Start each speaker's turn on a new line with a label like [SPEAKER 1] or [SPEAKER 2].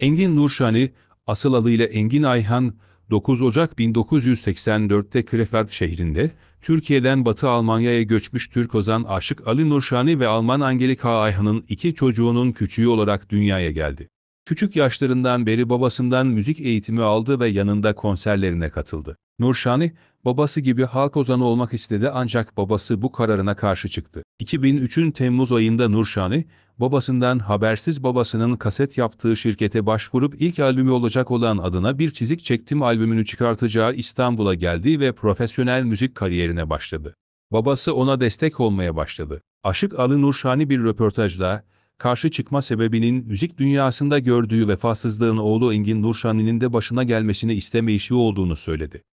[SPEAKER 1] Engin Nurşani, asıl adıyla Engin Ayhan, 9 Ocak 1984'te Krefeld şehrinde, Türkiye'den Batı Almanya'ya göçmüş Türk ozan Aşık Ali Nurşani ve Alman Angelika Ayhan'ın iki çocuğunun küçüğü olarak dünyaya geldi. Küçük yaşlarından beri babasından müzik eğitimi aldı ve yanında konserlerine katıldı. Nurşani, babası gibi halk ozanı olmak istedi ancak babası bu kararına karşı çıktı. 2003'ün Temmuz ayında Nurşani, babasından habersiz babasının kaset yaptığı şirkete başvurup ilk albümü olacak olan adına bir çizik çektim albümünü çıkartacağı İstanbul'a geldi ve profesyonel müzik kariyerine başladı. Babası ona destek olmaya başladı. Aşık Ali Nurşani bir röportajda, karşı çıkma sebebinin müzik dünyasında gördüğü vefasızlığın oğlu Engin Nurşani'nin de başına gelmesini istemeyişi olduğunu söyledi.